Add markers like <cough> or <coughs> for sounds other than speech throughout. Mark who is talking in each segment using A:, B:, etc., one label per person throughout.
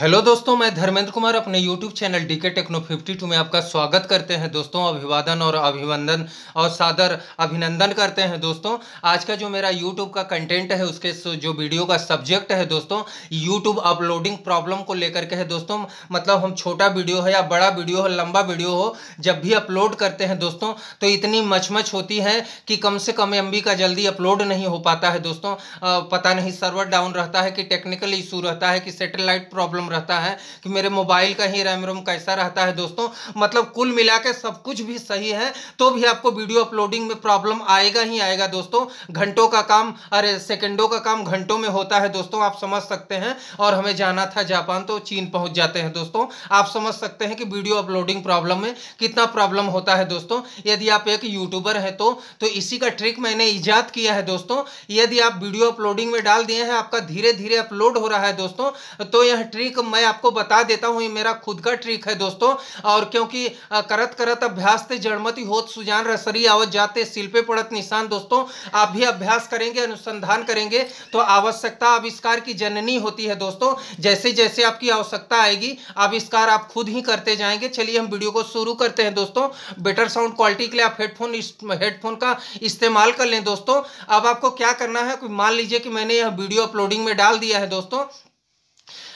A: hello दोस्तों मैं धर्मेंद्र कुमार अपने यूट्यूब चैनल डीके टेक्नो 52 में आपका स्वागत करते हैं दोस्तों अभिवादन और अभिवंदन और सादर अभिनंदन करते हैं दोस्तों आज का जो मेरा यूट्यूब का कंटेंट है उसके जो वीडियो का सब्जेक्ट है दोस्तों यूट्यूब अपलोडिंग प्रॉब्लम को लेकर के है दोस्तों मतलब हम छोटा वीडियो है या बड़ा वीडियो हो लंबा वीडियो हो जब भी अपलोड करते हैं दोस्तों तो इतनी मचमच होती है कि कम से कम एम का जल्दी अपलोड नहीं हो पाता है दोस्तों पता नहीं सर्वर डाउन रहता है कि टेक्निकल इशू रहता है कि सेटेलाइट प्रॉब्लम रहता है कि मेरे मोबाइल का ही रैम रोम कैसा रहता है दोस्तों मतलब कुल मिला के सब कुछ भी सही है तो भी आपको वीडियो अपलोडिंग में प्रॉब्लम आएगा ही आएगा दोस्तों घंटों का काम अरे सेकेंडों का काम घंटों में होता है दोस्तों आप समझ सकते हैं और हमें जाना था जापान तो चीन पहुंच जाते हैं दोस्तों आप समझ सकते हैं कि वीडियो अपलोडिंग प्रॉब्लम में कितना प्रॉब्लम होता है दोस्तों यदि आप एक यूट्यूबर हैं तो तो इसी का ट्रिक मैंने ईजाद किया है दोस्तों यदि आप वीडियो अपलोडिंग में डाल दिए हैं आपका धीरे धीरे अपलोड हो रहा है दोस्तों तो यह ट्रिक ट्रिक मैं आपको बता देता हूँ ये मेरा खुद का ट्रिक है दोस्तों और क्योंकि करत करत अभ्यास से जड़मती होत सुजान रसरी आवत जाते सिल पे पड़त निशान दोस्तों आप भी अभ्यास करेंगे अनुसंधान करेंगे तो आवश्यकता आविष्कार की जननी होती है दोस्तों जैसे जैसे आपकी आवश्यकता आएगी आविष्कार आप खुद ही करते जाएंगे चलिए हम वीडियो को शुरू करते हैं दोस्तों बेटर साउंड क्वालिटी के लिए आप हेडफोन हेडफोन का इस्तेमाल कर लें दोस्तों अब आपको क्या करना है मान लीजिए कि मैंने यह वीडियो अपलोडिंग में डाल दिया है दोस्तों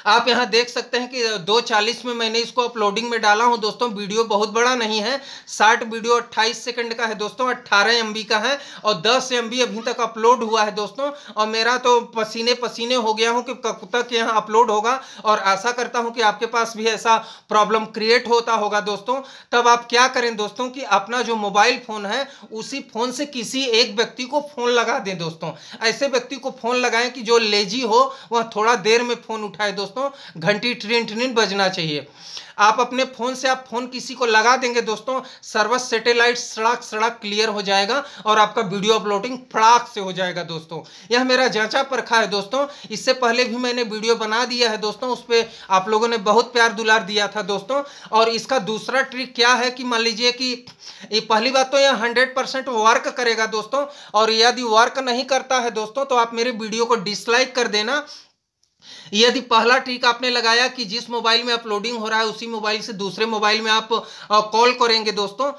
A: आप यहाँ देख सकते हैं कि दो चालीस में मैंने इसको अपलोडिंग में डाला हूँ दोस्तों वीडियो बहुत बड़ा नहीं है साठ वीडियो अट्ठाईस सेकेंड का है दोस्तों अट्ठारह एम का है और दस एम अभी तक अपलोड हुआ है दोस्तों और मेरा तो पसीने पसीने हो गया हूँ कि कब तक यहाँ अपलोड होगा और आशा करता हूँ कि आपके पास भी ऐसा प्रॉब्लम क्रिएट होता होगा दोस्तों तब आप क्या करें दोस्तों कि अपना जो मोबाइल फ़ोन है उसी फ़ोन से किसी एक व्यक्ति को फ़ोन लगा दें दोस्तों ऐसे व्यक्ति को फ़ोन लगाएं कि जो लेजी हो वह थोड़ा देर में फ़ोन उठाए दोस्तों दोस्तों घंटी ट्रिन ट्रिन बजना चाहिए आप अपने फ़ोन से आप फ़ोन किसी को लगा देंगे दोस्तों सर्वस सैटेलाइट सड़क सड़क क्लियर हो जाएगा और आपका वीडियो अपलोडिंग फड़ाक से हो जाएगा दोस्तों यह मेरा जांचा परखा है दोस्तों इससे पहले भी मैंने वीडियो बना दिया है दोस्तों उस पर आप लोगों ने बहुत प्यार दुलार दिया था दोस्तों और इसका दूसरा ट्रिक क्या है कि मान लीजिए कि पहली बात तो यह हंड्रेड वर्क करेगा दोस्तों और यदि वर्क नहीं करता है दोस्तों तो आप मेरे वीडियो को डिसलाइक कर देना यदि पहला ट्रिक आपने लगाया कि जिस मोबाइल में अपलोडिंग हो रहा है उसी मोबाइल से दूसरे मोबाइल में आप कॉल करेंगे दोस्तों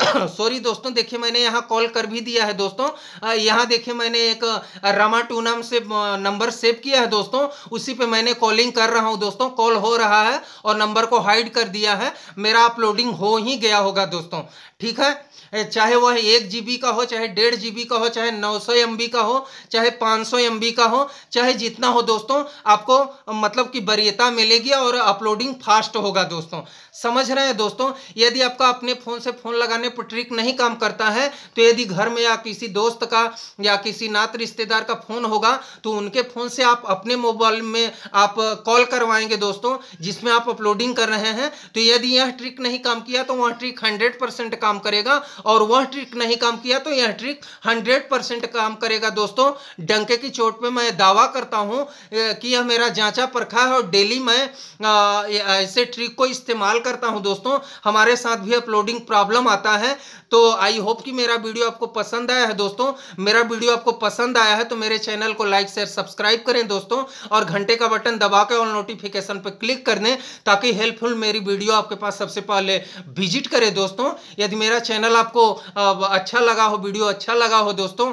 A: सॉरी <coughs> दोस्तों देखिए मैंने यहाँ कॉल कर भी दिया है दोस्तों यहाँ देखिए मैंने एक रमा टू नाम से नंबर सेव किया है दोस्तों उसी पे मैंने कॉलिंग कर रहा हूँ दोस्तों कॉल हो रहा है और नंबर को हाइड कर दिया है मेरा अपलोडिंग हो ही गया होगा दोस्तों ठीक है चाहे वह एक जी का हो चाहे डेढ़ जी का हो चाहे नौ सौ का हो चाहे पाँच सौ का हो चाहे जितना हो दोस्तों आपको मतलब कि वरीयता मिलेगी और अपलोडिंग फास्ट होगा दोस्तों समझ रहे हैं दोस्तों यदि आपका अपने फ़ोन से फ़ोन लगाने करने पर ट्रिक नहीं काम करता है तो यदि घर में या किसी दोस्त का या किसी नात रिश्तेदार का फ़ोन होगा तो उनके फ़ोन से आप अपने मोबाइल में आप कॉल करवाएंगे दोस्तों जिसमें आप अपलोडिंग कर रहे हैं तो यदि यह ट्रिक नहीं काम किया तो वह ट्रिक हंड्रेड काम करेगा और वह ट्रिक नहीं काम किया तो यह ट्रिक हंड्रेड परसेंट काम करेगा दोस्तों डंके की चोट पर मैं दावा करता हूँ कि यह मेरा जांचा परखा है और डेली मैं ऐसे ट्रिक को इस्तेमाल करता हूँ दोस्तों हमारे साथ भी अपलोडिंग प्रॉब्लम आता रहा है तो आई होप कि मेरा वीडियो आपको पसंद आया है दोस्तों मेरा वीडियो आपको पसंद आया है तो मेरे चैनल को लाइक शेयर सब्सक्राइब करें दोस्तों और घंटे का बटन दबा के ऑल नोटिफिकेशन पर क्लिक कर दें ताकि हेल्पफुल मेरी वीडियो आपके पास सबसे पहले विजिट करें दोस्तों यदि मेरा चैनल आपको अच्छा लगा हो वीडियो अच्छा लगा हो दोस्तों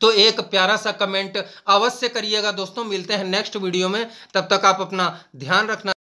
A: तो एक प्यारा सा कमेंट अवश्य करिएगा दोस्तों मिलते हैं नेक्स्ट वीडियो में तब तक आप अपना ध्यान रखना